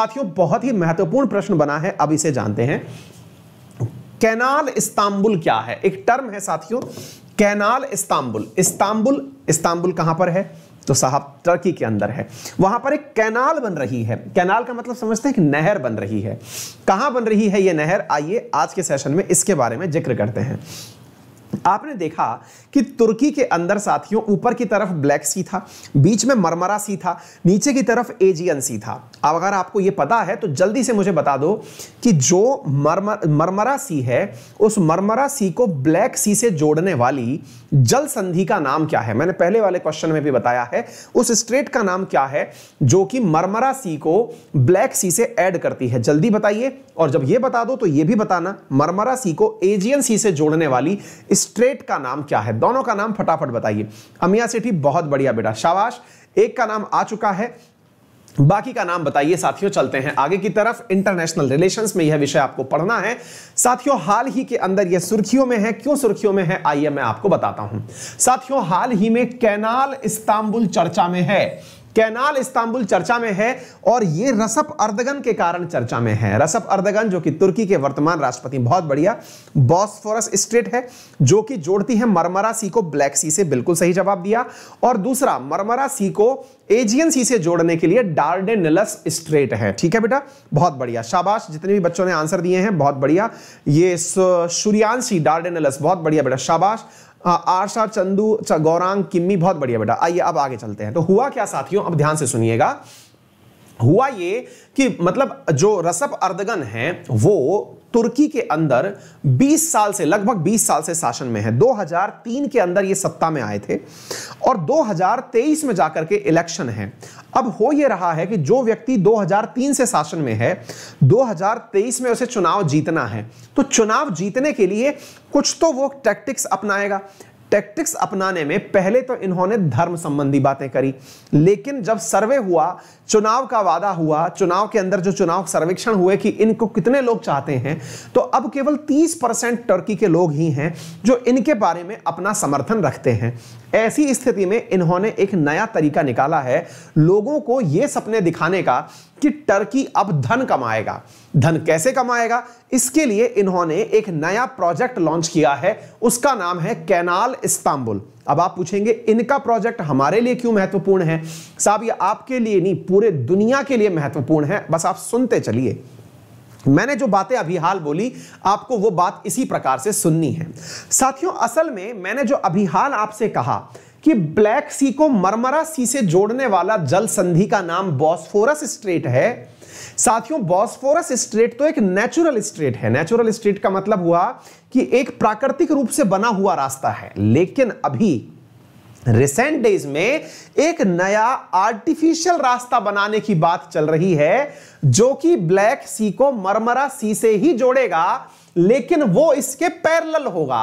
साथियों बहुत ही महत्वपूर्ण प्रश्न बना है अब इसे जानते हैं कैनाल इस्तांबुल क्या है एक टर्म है साथियों कैनाल इस्तांबुल इस्तांबुल इस्तांबुल कहां पर है तो साहब तुर्की के अंदर है वहां पर एक कैनाल बन रही है कैनाल का मतलब समझते हैं कि नहर बन रही है कहां बन रही है यह नहर आइए आज के सेशन में इसके बारे में जिक्र करते हैं आपने देखा कि तुर्की के अंदर साथियों ऊपर की तरफ ब्लैक सी था बीच में मरमरा सी था नीचे की तरफ एजियन सी था अब अगर आपको यह पता है तो जल्दी से मुझे बता दो कि जो मरमर मरमरा सी है उस मरमरा सी को ब्लैक सी से जोड़ने वाली जल संधि का नाम क्या है मैंने पहले वाले क्वेश्चन में भी बताया है उस स्ट्रेट का नाम क्या है जो कि मरमरा सी को ब्लैक सी से ऐड करती है जल्दी बताइए और जब यह बता दो तो यह भी बताना मरमरा सी को एजियन सी से जोड़ने वाली स्ट्रेट का नाम क्या है दोनों का नाम फटाफट बताइए अमिया सेठी बहुत बढ़िया बेटा शाबाश एक का नाम आ चुका है बाकी का नाम बताइए साथियों चलते हैं आगे की तरफ इंटरनेशनल रिलेशंस में यह विषय आपको पढ़ना है साथियों हाल ही के अंदर यह सुर्खियों में है क्यों सुर्खियों में है आइए मैं आपको बताता हूं साथियों हाल ही में कैनाल इस्तांबुल चर्चा में है कैनाल इस्तांबुल चर्चा में है और ये रसप अर्दगन के कारण चर्चा में है रसप अर्दगन जो कि तुर्की के वर्तमान राष्ट्रपति बहुत बढ़िया बॉस्फोरस स्ट्रेट है जो कि जोड़ती है मरमरा सी को ब्लैक सी से बिल्कुल सही जवाब दिया और दूसरा मरमरा सी को एजियन सी से जोड़ने के लिए डार्डेनलस स्ट्रेट है ठीक है बेटा बहुत बढ़िया शाबाश जितने भी बच्चों ने आंसर दिए हैं बहुत बढ़िया ये सूर्यांशी डार्डेनलस बहुत बढ़िया बेटा शाबाश आरशा चंदू गौरांग किम्मी बहुत बढ़िया बेटा आइए अब आगे चलते हैं तो हुआ क्या साथियों अब ध्यान से सुनिएगा हुआ ये कि मतलब जो रसप अर्दगन है वो तुर्की के अंदर 20 साल से लगभग 20 साल से शासन में है 2003 के अंदर ये सत्ता में आए थे और 2023 में जाकर के इलेक्शन है अब हो यह रहा है कि जो व्यक्ति 2003 से शासन में है 2023 में उसे चुनाव जीतना है तो चुनाव जीतने के लिए कुछ तो वो टैक्टिक्स अपनाएगा टैक्टिक्स अपनाने में पहले तो इन्होंने धर्म संबंधी बातें करी लेकिन जब सर्वे हुआ चुनाव का वादा हुआ चुनाव के अंदर जो चुनाव सर्वेक्षण हुए कि इनको कितने लोग चाहते हैं तो अब केवल 30 परसेंट टर्की के लोग ही हैं जो इनके बारे में अपना समर्थन रखते हैं ऐसी स्थिति में इन्होंने एक नया तरीका निकाला है लोगों को ये सपने दिखाने का कि टर्की अब धन कमाएगा धन कैसे कमाएगा इसके लिए इन्होंने एक नया प्रोजेक्ट लॉन्च किया है उसका नाम है कैनाल इस्तांबुल अब आप पूछेंगे इनका प्रोजेक्ट हमारे लिए क्यों महत्वपूर्ण है साहब ये आपके लिए नहीं पूरे दुनिया के लिए महत्वपूर्ण है बस आप सुनते चलिए मैंने जो बातें अभी हाल बोली आपको वो बात इसी प्रकार से सुननी है साथियों असल में मैंने जो अभी हाल आपसे कहा कि ब्लैक सी को मरमरा सी से जोड़ने वाला जल संधि का नाम बॉस्फोरस स्ट्रेट है साथियों बॉस्फोरस स्ट्रेट तो एक नेचुरल स्ट्रेट है नेचुरल स्ट्रेट का मतलब हुआ कि एक प्राकृतिक रूप से बना हुआ रास्ता है लेकिन अभी रिसेंट डेज में एक नया आर्टिफिशियल रास्ता बनाने की बात चल रही है जो कि ब्लैक सी को मरमरा सी से ही जोड़ेगा लेकिन वो इसके पैरल होगा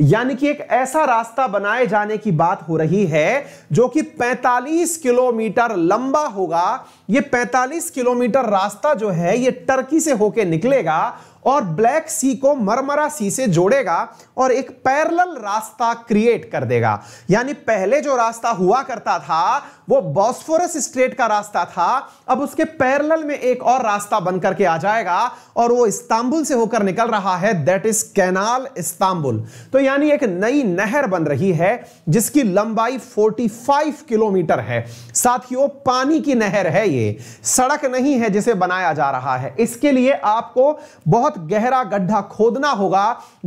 यानी कि एक ऐसा रास्ता बनाए जाने की बात हो रही है जो कि 45 किलोमीटर लंबा होगा ये 45 किलोमीटर रास्ता जो है ये टर्की से होके निकलेगा और ब्लैक सी को मरमरा सी से जोड़ेगा और एक पैरल रास्ता क्रिएट कर देगा यानी पहले जो रास्ता हुआ करता था वो बॉस्फोरस स्ट्रेट का रास्ता था अब उसके पैरल में एक और रास्ता बनकर के आ जाएगा और वो इस्तांबुल से होकर निकल रहा है दैट इज कैनाल इस्तांबुल तो यानी एक नई नहर बन रही है जिसकी लंबाई 45 किलोमीटर है साथियों पानी की नहर है ये सड़क नहीं है जिसे बनाया जा रहा है इसके लिए आपको बहुत गहरा गड्ढा खोदना होगा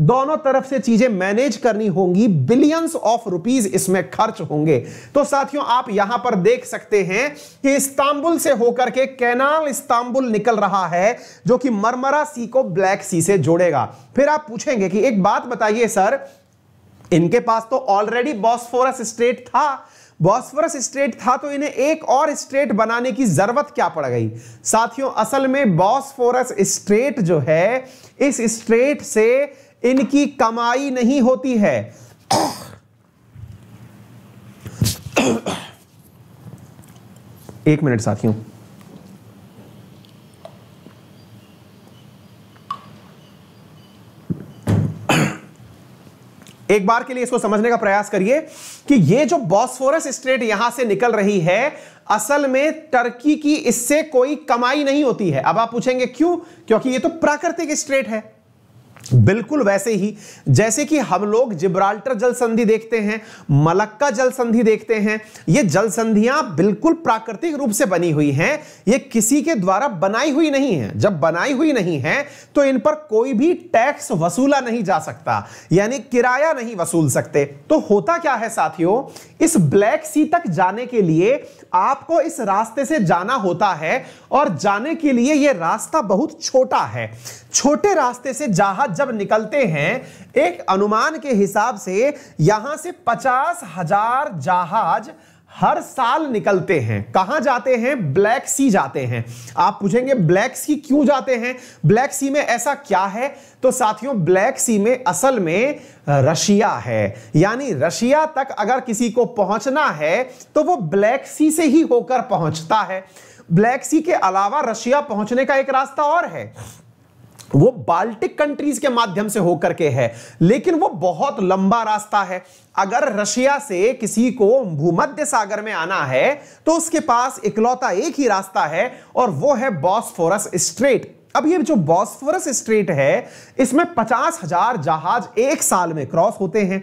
दोनों तरफ से चीजें मैनेज करनी होंगी बिलियंस ऑफ रुपीज इसमें खर्च होंगे तो साथियों आप यहां पर पर देख सकते हैं कि इस्तांबुल से होकर के कैनाल इस्तांबुल निकल रहा है जो कि मरमरा सी को ब्लैक सी से जोड़ेगा फिर आप पूछेंगे कि एक बात बताइए सर इनके पास तो ऑलरेडी बॉस्फोरस स्ट्रेट था बॉस्फोरस स्ट्रेट था तो इन्हें एक और स्ट्रेट बनाने की जरूरत क्या पड़ गई साथियों असल में बॉस्फोरस स्ट्रेट जो है इस स्ट्रेट से इनकी कमाई नहीं होती है एक मिनट साथियों एक बार के लिए इसको समझने का प्रयास करिए कि ये जो बॉस्फोरस स्ट्रेट यहां से निकल रही है असल में टर्की की इससे कोई कमाई नहीं होती है अब आप पूछेंगे क्यों क्योंकि ये तो प्राकृतिक स्ट्रेट है बिल्कुल वैसे ही जैसे कि हम लोग जिब्राल्टर जल संधि देखते हैं मलक्का जल संधि देखते हैं ये जल संधियां बिल्कुल प्राकृतिक रूप से बनी हुई हैं ये किसी के द्वारा बनाई हुई नहीं है जब बनाई हुई नहीं है तो इन पर कोई भी टैक्स वसूला नहीं जा सकता यानी किराया नहीं वसूल सकते तो होता क्या है साथियों इस ब्लैक सी तक जाने के लिए आपको इस रास्ते से जाना होता है और जाने के लिए यह रास्ता बहुत छोटा है छोटे रास्ते से जहाज जब निकलते हैं एक अनुमान के हिसाब से यहां से पचास हजार जहाज हर साल निकलते हैं कहां जाते हैं ब्लैक सी जाते हैं आप पूछेंगे ब्लैक सी क्यों जाते हैं ब्लैक सी में ऐसा क्या है तो साथियों ब्लैक सी में असल में रशिया है यानी रशिया तक अगर किसी को पहुंचना है तो वो ब्लैक सी से ही होकर पहुंचता है ब्लैक सी के अलावा रशिया पहुंचने का एक रास्ता और है वो बाल्टिक कंट्रीज के माध्यम से होकर के है लेकिन वो बहुत लंबा रास्ता है अगर रशिया से किसी को भूमध्य सागर में आना है तो उसके पास इकलौता एक ही रास्ता है और वो है बॉस्फोरस स्ट्रेट अब ये जो बॉस्फोरस स्ट्रेट है इसमें पचास हजार जहाज एक साल में क्रॉस होते हैं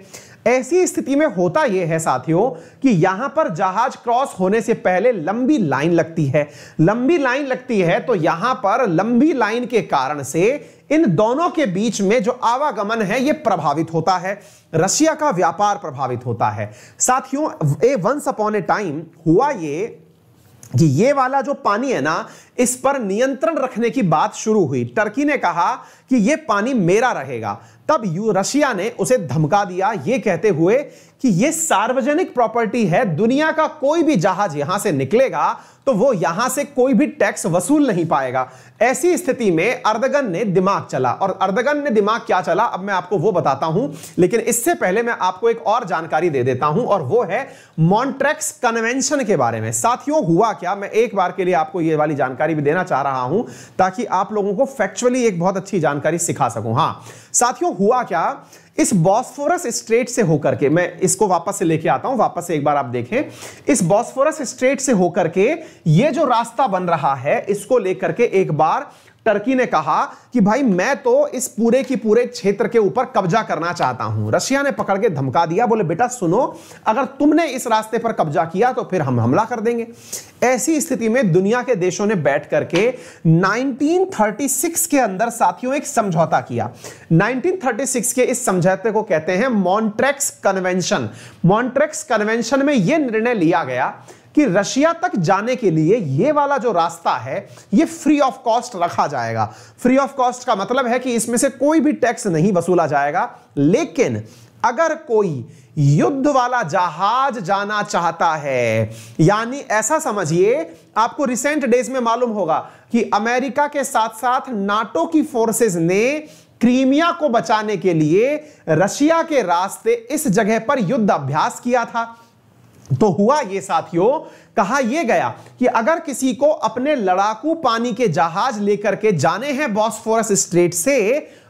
ऐसी स्थिति में होता यह है साथियों कि यहां पर जहाज क्रॉस होने से पहले लंबी लाइन लगती है लंबी लाइन लगती है तो यहां पर लंबी लाइन के कारण से इन दोनों के बीच में जो आवागमन है यह प्रभावित होता है रशिया का व्यापार प्रभावित होता है साथियों a once upon a time हुआ ये कि ये वाला जो पानी है ना इस पर नियंत्रण रखने की बात शुरू हुई टर्की ने कहा कि यह पानी मेरा रहेगा तब यू रशिया ने उसे धमका दिया ये कहते हुए कि यह सार्वजनिक प्रॉपर्टी है दुनिया का कोई भी जहाज यहां से निकलेगा तो वो यहां से कोई भी टैक्स वसूल नहीं पाएगा ऐसी स्थिति में अर्दगन ने दिमाग चला और अर्दगन ने दिमाग क्या चला अब मैं आपको वो बताता हूं लेकिन इससे पहले मैं आपको एक और जानकारी दे देता हूं और वो है मॉन्ट्रेक्स कन्वेंशन के बारे में साथियों हुआ क्या मैं एक बार के लिए आपको ये वाली जानकारी भी देना चाह रहा हूं ताकि आप लोगों को फैक्चुअली एक बहुत अच्छी जानकारी सिखा सकूं हाँ साथियों हुआ क्या इस बॉस्फोरस स्ट्रेट से होकर के मैं इसको वापस से लेके आता हूं वापस से एक बार आप देखें इस बॉस्फोरस स्ट्रेट से होकर के ये जो रास्ता बन रहा है इसको लेकर के एक बार टर्की ने कहा कि भाई मैं तो इस पूरे की पूरे क्षेत्र के ऊपर कब्जा करना चाहता हूं रशिया ने पकड़ के धमका दिया बोले बेटा सुनो अगर तुमने इस रास्ते पर कब्जा किया तो फिर हम हमला कर देंगे ऐसी स्थिति में दुनिया के देशों ने बैठ करके 1936 के अंदर साथियों एक समझौता किया 1936 के इस समझौते को कहते हैं मॉन्ट्रेक्स कन्वेंशन मॉन्ट्रेक्स कन्वेंशन में यह निर्णय लिया गया कि रशिया तक जाने के लिए ये वाला जो रास्ता है ये फ्री ऑफ कॉस्ट रखा जाएगा फ्री ऑफ कॉस्ट का मतलब है कि इसमें से कोई भी टैक्स नहीं वसूला जाएगा लेकिन अगर कोई युद्ध वाला जहाज जाना चाहता है यानी ऐसा समझिए आपको रिसेंट डेज में मालूम होगा कि अमेरिका के साथ साथ नाटो की फोर्सेस ने क्रीमिया को बचाने के लिए रशिया के रास्ते इस जगह पर युद्ध अभ्यास किया था तो हुआ ये साथियों कहा यह गया कि अगर किसी को अपने लड़ाकू पानी के जहाज लेकर के जाने हैं बॉस्फोरस स्ट्रेट से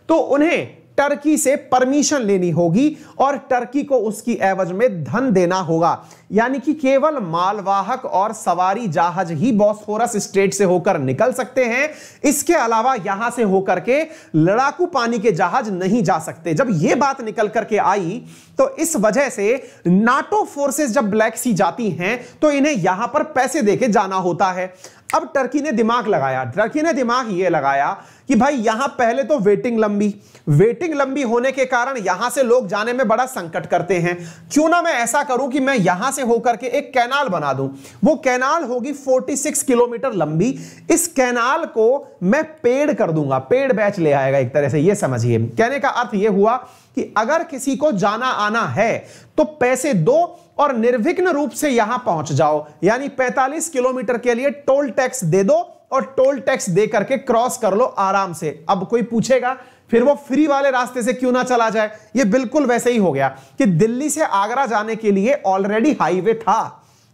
तो उन्हें टर्की से परमिशन लेनी होगी और टर्की को उसकी एवज में धन देना होगा यानी कि केवल मालवाहक और सवारी जहाज ही बॉस्फोरस स्टेट से होकर निकल सकते हैं इसके अलावा यहां से होकर के लड़ाकू पानी के जहाज नहीं जा सकते जब यह बात निकल करके आई तो इस वजह से नाटो फोर्सेस जब ब्लैक सी जाती हैं तो इन्हें यहां पर पैसे देके जाना होता है अब टर्की ने दिमाग लगाया टर्की ने दिमाग ये लगाया कि भाई यहां पहले तो वेटिंग लंबी वेटिंग लंबी होने के कारण यहां से लोग जाने में बड़ा संकट करते हैं क्यों ना मैं ऐसा करूं कि मैं यहां से होकर के एक कैनाल बना दूं वो कैनाल होगी 46 किलोमीटर लंबी इस कैनाल को मैं पेड़ कर दूंगा पेड़ बैच ले आएगा एक तरह से ये समझिए कहने का अर्थ यह हुआ कि अगर किसी को जाना आना है तो पैसे दो और निर्विघ्न रूप से यहां पहुंच जाओ यानी 45 किलोमीटर के लिए टोल टैक्स दे दो और टोल टैक्स दे करके क्रॉस कर लो आराम से अब कोई पूछेगा फिर वो फ्री वाले रास्ते से क्यों ना चला जाए ये बिल्कुल वैसे ही हो गया कि दिल्ली से आगरा जाने के लिए ऑलरेडी हाईवे था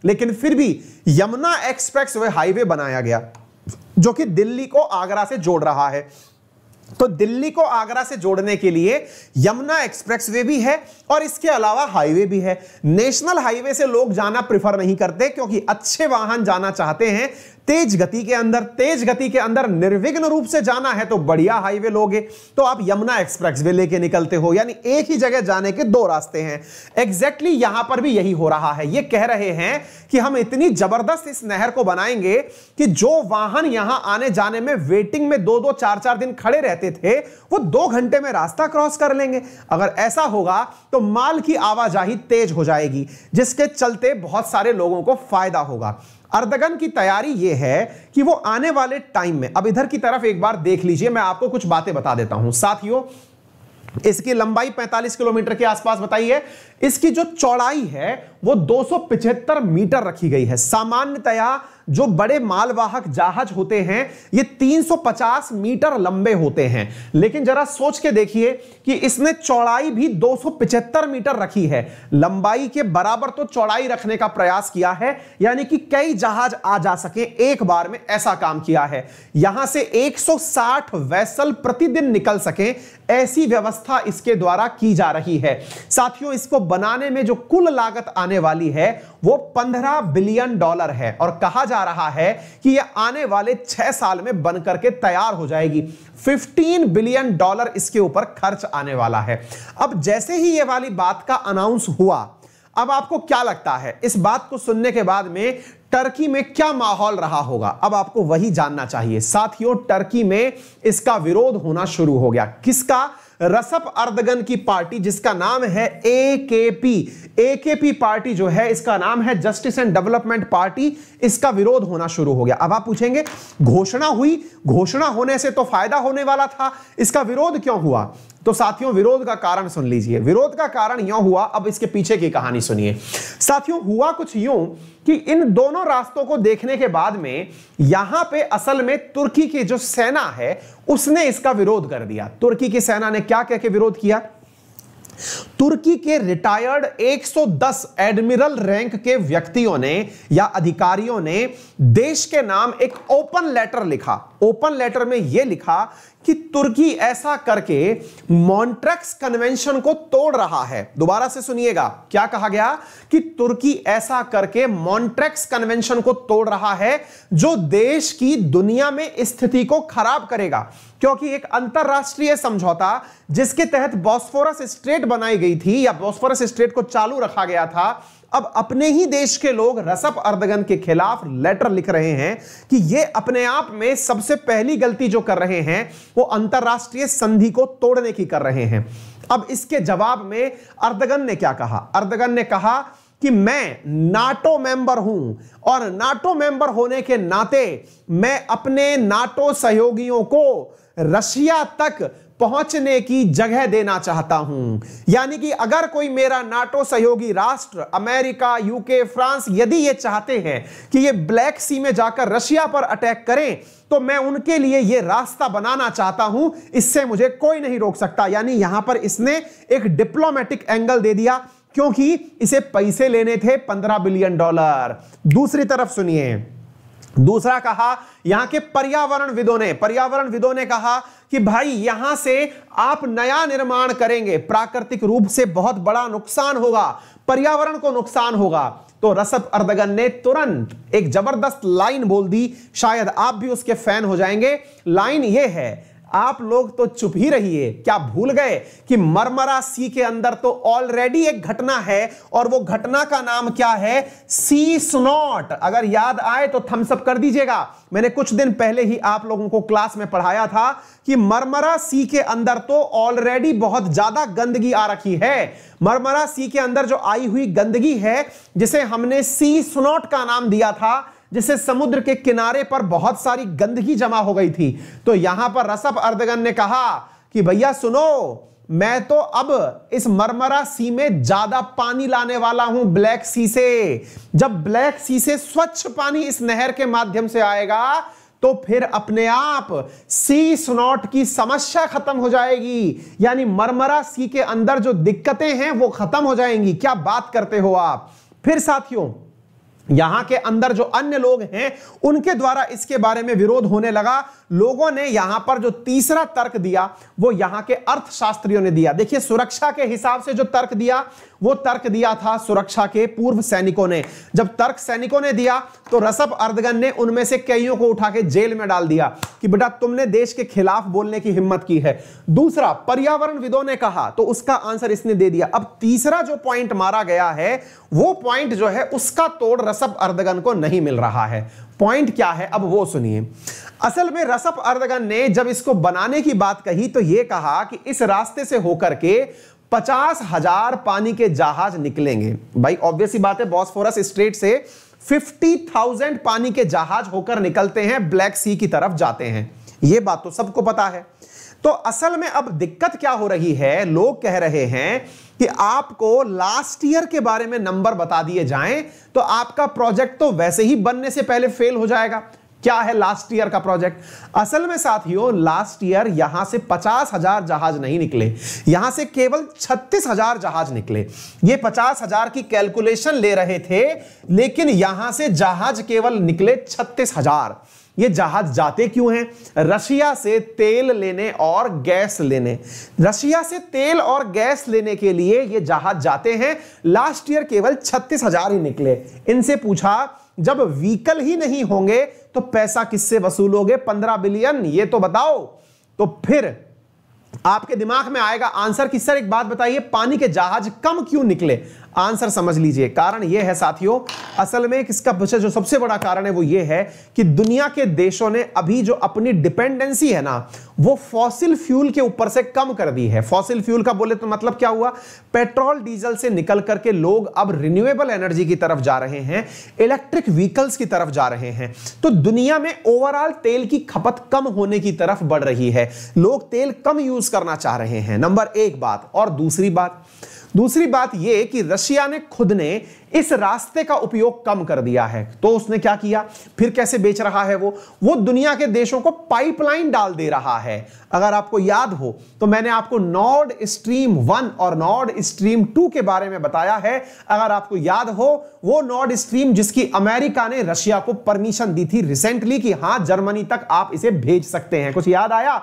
लेकिन फिर भी यमुना एक्सप्रेस वे हाईवे बनाया गया जो कि दिल्ली को आगरा से जोड़ रहा है तो दिल्ली को आगरा से जोड़ने के लिए यमुना एक्सप्रेसवे भी है और इसके अलावा हाईवे भी है नेशनल हाईवे से लोग जाना प्रिफर नहीं करते क्योंकि अच्छे वाहन जाना चाहते हैं तेज गति के अंदर तेज गति के अंदर निर्विघ्न रूप से जाना है तो बढ़िया हाईवे लोगे तो आप यमुना एक्सप्रेस वे लेके निकलते हो यानी एक ही जगह जाने के दो रास्ते हैं एग्जैक्टली exactly यहां पर भी यही हो रहा है ये कह रहे हैं कि हम इतनी जबरदस्त इस नहर को बनाएंगे कि जो वाहन यहां आने जाने में वेटिंग में दो दो चार चार दिन खड़े रहते थे वो दो घंटे में रास्ता क्रॉस कर लेंगे अगर ऐसा होगा तो माल की आवाजाही तेज हो जाएगी जिसके चलते बहुत सारे लोगों को फायदा होगा अर्दगन की तैयारी यह है कि वो आने वाले टाइम में अब इधर की तरफ एक बार देख लीजिए मैं आपको कुछ बातें बता देता हूं साथियों इसकी लंबाई 45 किलोमीटर के आसपास बताई है इसकी जो चौड़ाई है वो 275 मीटर रखी गई है सामान्यतया जो बड़े मालवाहक जहाज होते हैं ये 350 मीटर लंबे होते हैं लेकिन जरा सोच के देखिए कि इसने चौड़ाई भी 275 मीटर रखी है लंबाई के बराबर तो चौड़ाई रखने का प्रयास किया है यानी कि कई जहाज आ जा सके एक बार में ऐसा काम किया है यहां से 160 वैसल प्रतिदिन निकल सके ऐसी व्यवस्था इसके द्वारा की जा रही है साथियों इसको बनाने में जो कुल लागत आने वाली है वो 15 बिलियन डॉलर है और कहा जा रहा है कि ये आने वाले छह साल में बन करके तैयार हो जाएगी 15 बिलियन डॉलर इसके ऊपर खर्च आने वाला है अब जैसे ही ये वाली बात का अनाउंस हुआ अब आपको क्या लगता है इस बात को सुनने के बाद में टर्की में क्या माहौल रहा होगा अब आपको वही जानना चाहिए साथियों टर्की में इसका विरोध होना शुरू हो गया किसका रसप अर्दगन की पार्टी जिसका नाम है ए ए के पी के पी पार्टी जो है इसका नाम है जस्टिस एंड डेवलपमेंट पार्टी इसका विरोध होना शुरू हो गया अब आप पूछेंगे घोषणा हुई घोषणा होने से तो फायदा होने वाला था इसका विरोध क्यों हुआ तो साथियों विरोध का कारण सुन लीजिए विरोध का कारण यो हुआ अब इसके पीछे की कहानी सुनिए साथियों हुआ कुछ यूं कि इन दोनों रास्तों को देखने के बाद में यहां पे असल में तुर्की की जो सेना है उसने इसका विरोध कर दिया तुर्की की सेना ने क्या कह के विरोध किया तुर्की के रिटायर्ड 110 एडमिरल रैंक के व्यक्तियों ने या अधिकारियों ने देश के नाम एक ओपन लेटर लिखा ओपन लेटर में यह लिखा कि तुर्की ऐसा करके मॉन्ट्रक्स कन्वेंशन को तोड़ रहा है दोबारा से सुनिएगा क्या कहा गया कि तुर्की ऐसा करके मॉन्ट्रक्स कन्वेंशन को तोड़ रहा है जो देश की दुनिया में स्थिति को खराब करेगा क्योंकि एक अंतरराष्ट्रीय समझौता जिसके तहत बॉस्फोरस स्ट्रेट बनाई गई थी या बॉस्फोरस स्ट्रेट को चालू रखा गया था अब अपने ही देश के लोग रसप अर्दगन के खिलाफ लेटर लिख रहे हैं कि ये अपने आप में सबसे पहली गलती जो कर रहे हैं वो अंतरराष्ट्रीय संधि को तोड़ने की कर रहे हैं अब इसके जवाब में अर्दगन ने क्या कहा अर्दगन ने कहा कि मैं नाटो मेंबर हूं और नाटो मेंबर होने के नाते मैं अपने नाटो सहयोगियों को रशिया तक पहुंचने की जगह देना चाहता हूं यानी कि अगर कोई मेरा नाटो सहयोगी राष्ट्र अमेरिका यूके फ्रांस यदि ये चाहते हैं कि ये ब्लैक सी में जाकर रशिया पर अटैक करें तो मैं उनके लिए यह रास्ता बनाना चाहता हूं इससे मुझे कोई नहीं रोक सकता यानी यहां पर इसने एक डिप्लोमेटिक एंगल दे दिया क्योंकि इसे पैसे लेने थे पंद्रह बिलियन डॉलर दूसरी तरफ सुनिए दूसरा कहा यहां के पर्यावरण विदों ने पर्यावरण विदों ने कहा कि भाई यहां से आप नया निर्माण करेंगे प्राकृतिक रूप से बहुत बड़ा नुकसान होगा पर्यावरण को नुकसान होगा तो रसद अर्दगन ने तुरंत एक जबरदस्त लाइन बोल दी शायद आप भी उसके फैन हो जाएंगे लाइन यह है आप लोग तो चुप ही रहिए क्या भूल गए कि मरमरा सी के अंदर तो ऑलरेडी एक घटना है और वो घटना का नाम क्या है सी स्नॉट अगर याद आए तो थम्सअप कर दीजिएगा मैंने कुछ दिन पहले ही आप लोगों को क्लास में पढ़ाया था कि मरमरा सी के अंदर तो ऑलरेडी बहुत ज्यादा गंदगी आ रखी है मरमरा सी के अंदर जो आई हुई गंदगी है जिसे हमने सी स्नॉट का नाम दिया था जिसे समुद्र के किनारे पर बहुत सारी गंदगी जमा हो गई थी तो यहां पर रसप अर्दगन ने कहा कि भैया सुनो मैं तो अब इस मरमरा सी में ज्यादा पानी लाने वाला हूं ब्लैक सी से जब ब्लैक सी से स्वच्छ पानी इस नहर के माध्यम से आएगा तो फिर अपने आप सी स्नॉट की समस्या खत्म हो जाएगी यानी मरमरा सी के अंदर जो दिक्कतें हैं वो खत्म हो जाएंगी क्या बात करते हो आप फिर साथियों यहां के अंदर जो अन्य लोग हैं उनके द्वारा इसके बारे में विरोध होने लगा लोगों ने यहां पर जो तीसरा तर्क दिया वो यहां के अर्थशास्त्रियों ने दिया देखिए सुरक्षा के हिसाब से जो तर्क दिया वो तर्क दिया था सुरक्षा के पूर्व सैनिकों ने जब तर्क सैनिकों ने दिया तो रसब अर्दगन ने उनमें से कईयों को उठा के जेल में डाल दिया कि बेटा तुमने देश के खिलाफ बोलने की हिम्मत की है दूसरा पर्यावरण विदो ने कहा तो उसका आंसर इसने दे दिया अब तीसरा जो पॉइंट मारा गया है वो पॉइंट जो है उसका तोड़ रसब अर्दगन को नहीं मिल रहा है पॉइंट क्या है अब वो सुनिए असल में रसप अर्दगन ने जब इसको बनाने की बात कही तो यह कहा कि इस रास्ते से होकर के पचास हजार पानी के जहाज निकलेंगे भाई ऑब्वियसली बात है बॉस्फोरस स्ट्रेट से फिफ्टी थाउजेंड पानी के जहाज होकर निकलते हैं ब्लैक सी की तरफ जाते हैं यह बात तो सबको पता है तो असल में अब दिक्कत क्या हो रही है लोग कह रहे हैं कि आपको लास्ट ईयर के बारे में नंबर बता दिए जाएं तो आपका प्रोजेक्ट तो वैसे ही बनने से पहले फेल हो जाएगा क्या है लास्ट ईयर का प्रोजेक्ट असल में साथियों लास्ट ईयर यहां से पचास हजार जहाज नहीं निकले यहां से केवल छत्तीस हजार जहाज निकले ये पचास हजार की कैलकुलेशन ले रहे थे लेकिन यहां से जहाज केवल निकले छत्तीस हजार ये जहाज जाते क्यों हैं रशिया से तेल लेने और गैस लेने रशिया से तेल और गैस लेने के लिए ये जहाज जाते हैं लास्ट ईयर केवल छत्तीस हजार ही निकले इनसे पूछा जब व्हीकल ही नहीं होंगे तो पैसा किससे वसूलोगे पंद्रह बिलियन ये तो बताओ तो फिर आपके दिमाग में आएगा आंसर कि सर एक बात बताइए पानी के जहाज कम क्यों निकले आंसर समझ लीजिए कारण यह है साथियों असल में किसका जो सबसे बड़ा कारण है वो ये है कि दुनिया के देशों ने अभी जो अपनी डिपेंडेंसी है ना वो फॉसिल फ्यूल के ऊपर से कम कर दी है फॉसिल फ्यूल का बोले तो मतलब क्या हुआ पेट्रोल डीजल से निकल करके लोग अब रिन्यूएबल एनर्जी की तरफ जा रहे हैं इलेक्ट्रिक व्हीकल्स की तरफ जा रहे हैं तो दुनिया में ओवरऑल तेल की खपत कम होने की तरफ बढ़ रही है लोग तेल कम यूज करना चाह रहे हैं नंबर एक बात और दूसरी बात दूसरी बात यह कि रशिया ने खुद ने इस रास्ते का उपयोग कम कर दिया है तो उसने क्या किया फिर कैसे बेच रहा है वो वो दुनिया के देशों को पाइपलाइन डाल दे रहा है अगर आपको याद हो तो मैंने आपको नॉर्ड स्ट्रीम वन और नॉर्ड स्ट्रीम टू के बारे में बताया है अगर आपको याद हो वो नॉर्ड स्ट्रीम जिसकी अमेरिका ने रशिया को परमिशन दी थी रिसेंटली कि हां जर्मनी तक आप इसे भेज सकते हैं कुछ याद आया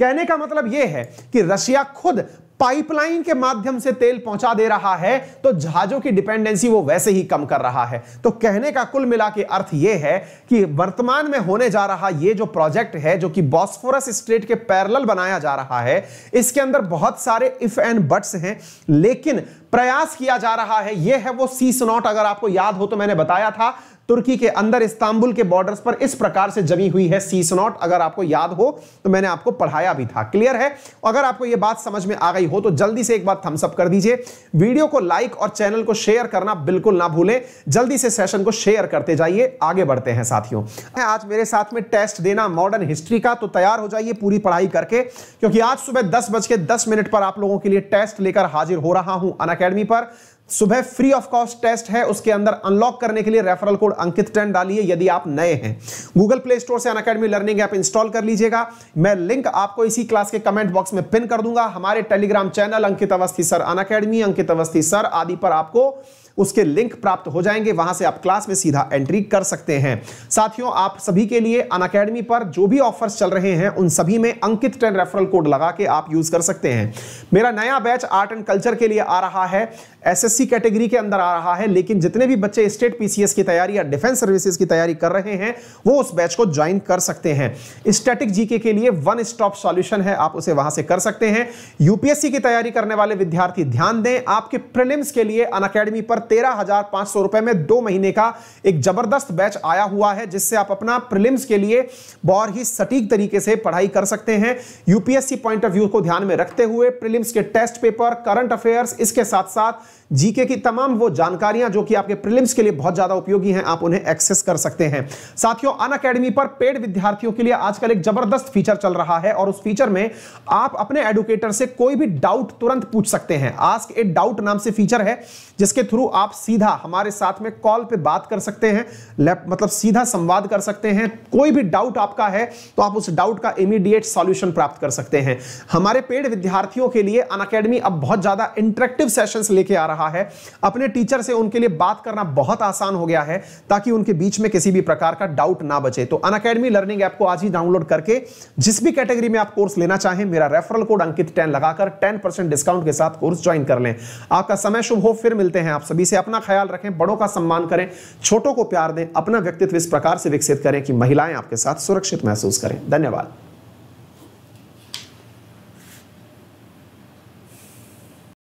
कहने का मतलब यह है कि रशिया खुद पाइपलाइन के माध्यम से तेल पहुंचा दे रहा है तो जहाजों की डिपेंडेंसी वो वैसे ही कम कर रहा है तो कहने का कुल मिला के अर्थ ये है कि वर्तमान में होने जा रहा ये जो प्रोजेक्ट है जो कि बॉस्फोरस स्ट्रेट के पैरल बनाया जा रहा है इसके अंदर बहुत सारे इफ एंड बट्स हैं लेकिन प्रयास किया जा रहा है यह है वो सी सीसनॉट अगर आपको याद हो तो मैंने बताया था तुर्की के अंदर इस्तांबुल के बॉर्डर्स पर इस प्रकार से जमी हुई है सीसनॉट अगर आपको याद हो तो मैंने आपको पढ़ाया भी था क्लियर है अगर आपको यह बात समझ में आ गई हो तो जल्दी से एक बार थम्सअप कर दीजिए वीडियो को लाइक और चैनल को शेयर करना बिल्कुल ना भूलें जल्दी से सेशन को शेयर करते जाइए आगे बढ़ते हैं साथियों आज मेरे साथ में टेस्ट देना मॉडर्न हिस्ट्री का तो तैयार हो जाइए पूरी पढ़ाई करके क्योंकि आज सुबह दस बज के दस मिनट पर आप लोगों के लिए टेस्ट लेकर हाजिर हो रहा हूं अन पर सुबह फ्री ऑफ कॉस्ट टेस्ट है उसके अंदर अनलॉक करने के लिए रेफरल कोड अंकित टेन डालिए यदि आप नए हैं गूगल प्ले स्टोर से अनकेडमी लर्निंग ऐप इंस्टॉल कर लीजिएगा मैं लिंक आपको इसी क्लास के कमेंट बॉक्स में पिन कर दूंगा हमारे Telegram channel Ankit Awasthi sir Unacademy Ankit Awasthi sir आदि पर आपको उसके लिंक प्राप्त हो जाएंगे वहां से आप क्लास में सीधा एंट्री कर सकते हैं साथियों आप सभी के लिए अन अकेडमी पर जो भी ऑफर्स चल रहे हैं उन सभी में अंकित टेन रेफरल कोड लगा के आप यूज कर सकते हैं मेरा नया बैच आर्ट एंड कल्चर के लिए आ रहा है एसएससी कैटेगरी के अंदर आ रहा है लेकिन जितने भी बच्चे स्टेट पीसीएस की तैयारी या डिफेंस सर्विसेज की तैयारी कर रहे हैं वो उस बैच को ज्वाइन कर सकते हैं स्टैटिक जीके के लिए वन स्टॉप सॉल्यूशन है आप उसे वहां से कर सकते हैं यूपीएससी की तैयारी करने वाले विद्यार्थी ध्यान दें आपके प्रिलिम्स के लिए अन पर तेरह हजार पांच सौ रुपए में दो महीने का एक जबरदस्त बैच आया हुआ है जिससे आप अपना प्रिलिम्स के लिए बहुत ही सटीक तरीके से पढ़ाई कर सकते हैं यूपीएससी पॉइंट ऑफ व्यू को ध्यान में रखते हुए प्रिलिम्स के टेस्ट पेपर करंट अफेयर्स इसके साथ साथ जीके की तमाम वो जानकारियां जो कि आपके प्रिलिम्स के लिए बहुत ज्यादा उपयोगी हैं आप उन्हें एक्सेस कर सकते हैं साथियों अन अकेडमी पर पेड विद्यार्थियों के लिए आजकल एक जबरदस्त फीचर चल रहा है और उस फीचर में आप अपने एडुकेटर से कोई भी डाउट तुरंत पूछ सकते हैं आस्क ए डाउट नाम से फीचर है जिसके थ्रू आप सीधा हमारे साथ में कॉल पे बात कर सकते हैं मतलब सीधा संवाद कर सकते हैं कोई भी डाउट आपका है तो आप उस डाउट का इमीडिएट सॉल्यूशन प्राप्त कर सकते हैं हमारे पेड विद्यार्थियों के लिए अन अब बहुत ज्यादा इंटरेक्टिव सेशन लेके आ रहा है अपने टीचर से उनके लिए बात करना बहुत आसान हो गया है ताकि उनके बीच में किसी भी प्रकार का डाउट ना बचे तो अन अकेडमी लर्निंग ऐप को आज ही डाउनलोड करके जिस भी कैटेगरी में आप कोर्स लेना चाहें मेरा रेफरल कोड अंकित टेन लगाकर टेन डिस्काउंट के साथ कोर्स ज्वाइन कर लें आपका समय शुभ हो फिर मिलते हैं आप सभी सभी से अपना ख्याल रखें बड़ों का सम्मान करें छोटों को प्यार दें अपना व्यक्तित्व इस प्रकार से विकसित करें कि महिलाएं आपके साथ सुरक्षित महसूस करें धन्यवाद